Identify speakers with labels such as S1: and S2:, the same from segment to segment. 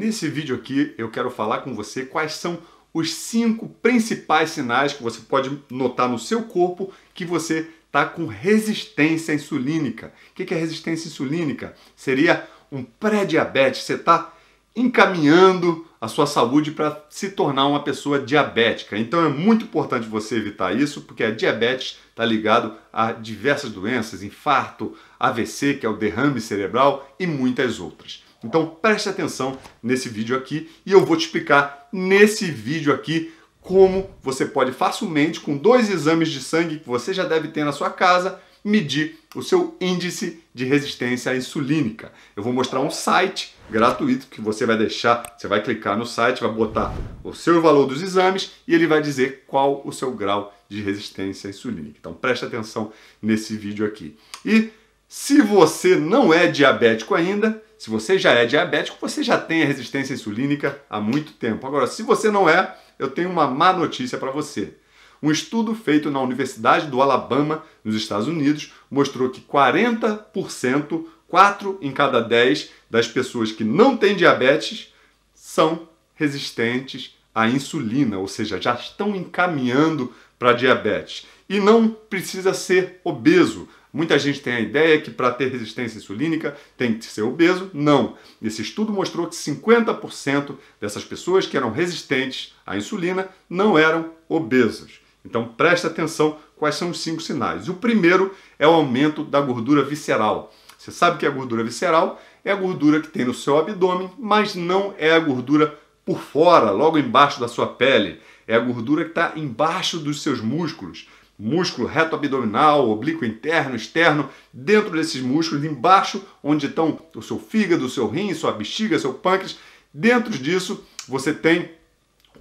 S1: Nesse vídeo aqui eu quero falar com você quais são os cinco principais sinais que você pode notar no seu corpo que você está com resistência insulínica. O que é resistência insulínica? Seria um pré-diabetes. Você está encaminhando a sua saúde para se tornar uma pessoa diabética. Então é muito importante você evitar isso, porque a diabetes está ligado a diversas doenças, infarto, AVC, que é o derrame cerebral e muitas outras. Então preste atenção nesse vídeo aqui e eu vou te explicar nesse vídeo aqui como você pode facilmente, com dois exames de sangue que você já deve ter na sua casa, medir o seu índice de resistência insulínica. Eu vou mostrar um site gratuito que você vai deixar, você vai clicar no site, vai botar o seu valor dos exames e ele vai dizer qual o seu grau de resistência insulínica. Então preste atenção nesse vídeo aqui. E se você não é diabético ainda, se você já é diabético, você já tem a resistência insulínica há muito tempo. Agora, se você não é, eu tenho uma má notícia para você. Um estudo feito na Universidade do Alabama, nos Estados Unidos, mostrou que 40%, 4 em cada 10 das pessoas que não têm diabetes são resistentes à insulina, ou seja, já estão encaminhando para diabetes. E não precisa ser obeso Muita gente tem a ideia que para ter resistência insulínica tem que ser obeso. Não. Esse estudo mostrou que 50% dessas pessoas que eram resistentes à insulina não eram obesas. Então preste atenção quais são os cinco sinais. O primeiro é o aumento da gordura visceral. Você sabe que é a gordura visceral é a gordura que tem no seu abdômen, mas não é a gordura por fora, logo embaixo da sua pele. É a gordura que está embaixo dos seus músculos músculo reto abdominal, oblíquo interno, externo, dentro desses músculos, embaixo, onde estão o seu fígado, o seu rim, sua bexiga, seu pâncreas. Dentro disso, você tem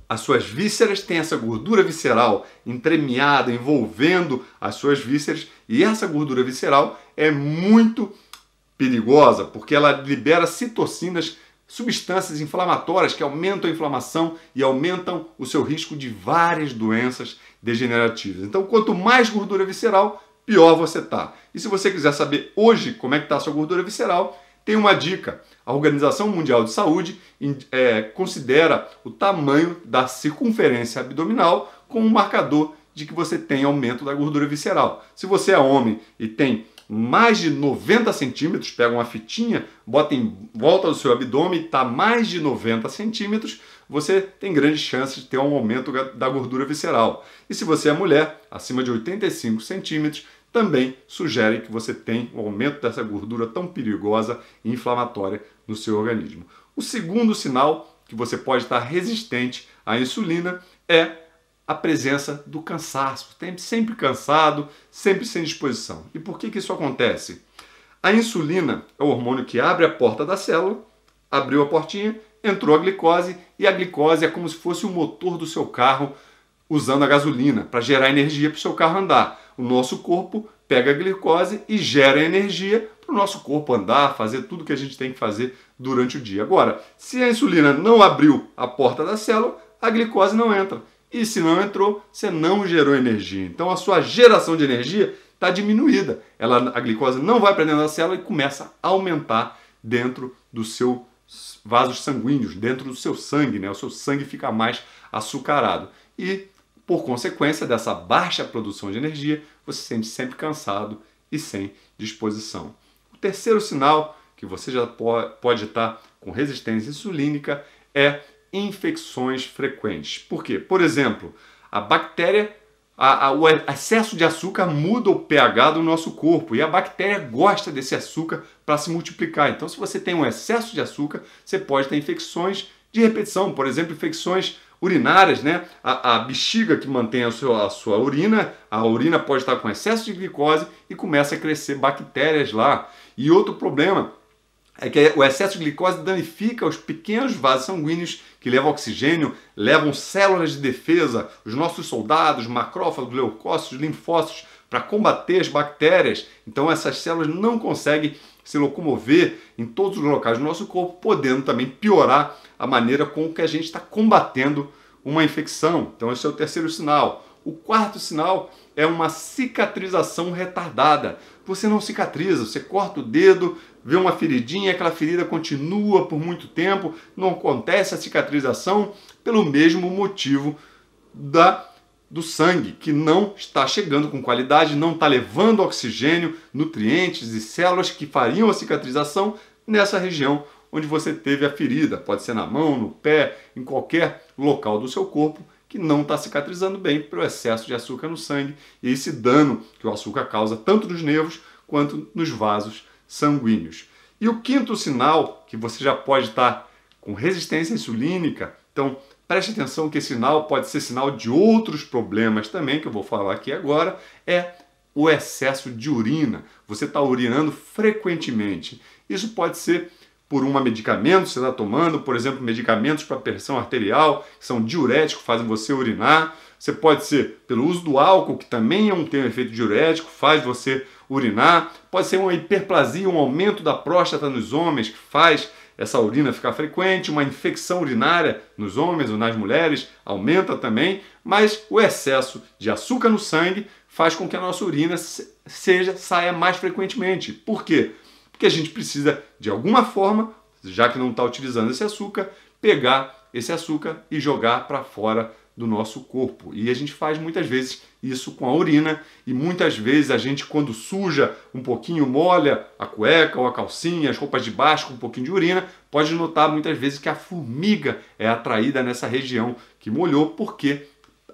S1: as suas vísceras, tem essa gordura visceral entremeada, envolvendo as suas vísceras, e essa gordura visceral é muito perigosa, porque ela libera citocinas substâncias inflamatórias que aumentam a inflamação e aumentam o seu risco de várias doenças degenerativas. Então, quanto mais gordura visceral, pior você está. E se você quiser saber hoje como é que está a sua gordura visceral, tem uma dica. A Organização Mundial de Saúde é, considera o tamanho da circunferência abdominal como um marcador de que você tem aumento da gordura visceral. Se você é homem e tem mais de 90 centímetros, pega uma fitinha, bota em volta do seu abdômen está mais de 90 centímetros, você tem grande chance de ter um aumento da gordura visceral. E se você é mulher, acima de 85 centímetros, também sugere que você tem o um aumento dessa gordura tão perigosa e inflamatória no seu organismo. O segundo sinal que você pode estar resistente à insulina é a presença do cansaço. Sempre cansado, sempre sem disposição. E por que, que isso acontece? A insulina é o hormônio que abre a porta da célula, abriu a portinha, entrou a glicose e a glicose é como se fosse o motor do seu carro usando a gasolina para gerar energia para o seu carro andar. O nosso corpo pega a glicose e gera energia para o nosso corpo andar, fazer tudo que a gente tem que fazer durante o dia. Agora, se a insulina não abriu a porta da célula, a glicose não entra. E se não entrou, você não gerou energia. Então a sua geração de energia está diminuída. Ela, a glicose não vai para dentro da célula e começa a aumentar dentro do seu vasos sanguíneos dentro do seu sangue, né? O seu sangue fica mais açucarado. E, por consequência dessa baixa produção de energia, você se sente sempre cansado e sem disposição. O terceiro sinal que você já pode estar com resistência insulínica é infecções frequentes. Por quê? Por exemplo, a bactéria a, a, o excesso de açúcar muda o pH do nosso corpo e a bactéria gosta desse açúcar para se multiplicar. Então, se você tem um excesso de açúcar, você pode ter infecções de repetição, por exemplo, infecções urinárias, né? A, a bexiga que mantém a sua, a sua urina, a urina pode estar com excesso de glicose e começa a crescer bactérias lá. E outro problema é que o excesso de glicose danifica os pequenos vasos sanguíneos que levam oxigênio, levam células de defesa, os nossos soldados, macrófagos, leucócitos, linfócitos, para combater as bactérias. Então essas células não conseguem se locomover em todos os locais do nosso corpo, podendo também piorar a maneira com que a gente está combatendo uma infecção. Então esse é o terceiro sinal. O quarto sinal é uma cicatrização retardada. Você não cicatriza, você corta o dedo, vê uma feridinha, aquela ferida continua por muito tempo, não acontece a cicatrização pelo mesmo motivo da do sangue que não está chegando com qualidade, não está levando oxigênio, nutrientes e células que fariam a cicatrização nessa região onde você teve a ferida. Pode ser na mão, no pé, em qualquer local do seu corpo que não está cicatrizando bem pelo excesso de açúcar no sangue e esse dano que o açúcar causa tanto nos nervos quanto nos vasos sanguíneos. E o quinto sinal, que você já pode estar tá com resistência insulínica, então preste atenção que esse sinal pode ser sinal de outros problemas também, que eu vou falar aqui agora, é o excesso de urina. Você está urinando frequentemente. Isso pode ser por um medicamento que você está tomando, por exemplo, medicamentos para pressão arterial, que são diuréticos, fazem você urinar. Você pode ser pelo uso do álcool, que também é um, tem um efeito diurético, faz você urinar. Pode ser uma hiperplasia, um aumento da próstata nos homens, que faz essa urina ficar frequente. Uma infecção urinária nos homens ou nas mulheres aumenta também. Mas o excesso de açúcar no sangue faz com que a nossa urina seja saia mais frequentemente. Por quê? porque a gente precisa, de alguma forma, já que não está utilizando esse açúcar, pegar esse açúcar e jogar para fora do nosso corpo. E a gente faz muitas vezes isso com a urina, e muitas vezes a gente, quando suja um pouquinho, molha a cueca ou a calcinha, as roupas de baixo com um pouquinho de urina, pode notar muitas vezes que a formiga é atraída nessa região que molhou, porque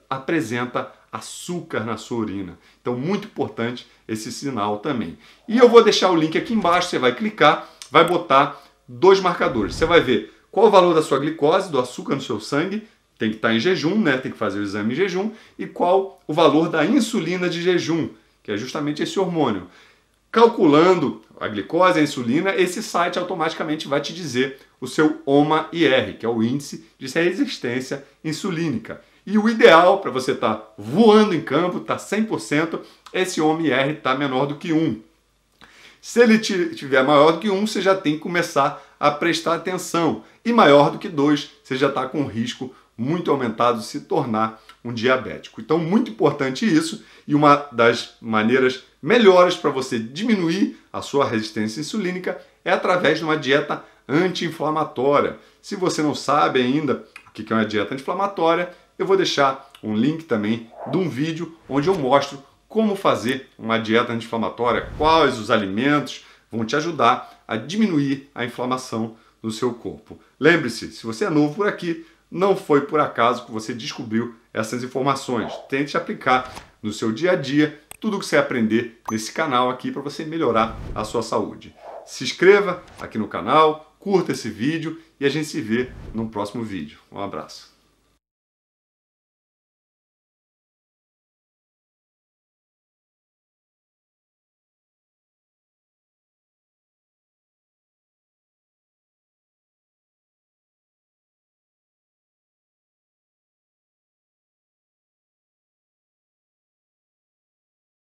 S1: apresenta açúcar na sua urina. Então, muito importante esse sinal também. E eu vou deixar o link aqui embaixo, você vai clicar, vai botar dois marcadores. Você vai ver qual o valor da sua glicose, do açúcar no seu sangue, tem que estar tá em jejum, né? Tem que fazer o exame em jejum, e qual o valor da insulina de jejum, que é justamente esse hormônio. Calculando a glicose, e a insulina, esse site automaticamente vai te dizer o seu OMA-IR, que é o índice de resistência insulínica. E o ideal para você estar tá voando em campo, tá 100%, esse homem R está menor do que 1. Se ele tiver maior do que 1, você já tem que começar a prestar atenção. E maior do que 2, você já está com risco muito aumentado de se tornar um diabético. Então, muito importante isso e uma das maneiras melhores para você diminuir a sua resistência insulínica é através de uma dieta anti-inflamatória. Se você não sabe ainda o que é uma dieta anti-inflamatória, eu vou deixar um link também de um vídeo onde eu mostro como fazer uma dieta anti-inflamatória, quais os alimentos vão te ajudar a diminuir a inflamação no seu corpo. Lembre-se, se você é novo por aqui, não foi por acaso que você descobriu essas informações. Tente aplicar no seu dia a dia tudo o que você aprender nesse canal aqui para você melhorar a sua saúde. Se inscreva aqui no canal, curta esse vídeo e a gente se vê no próximo vídeo. Um abraço.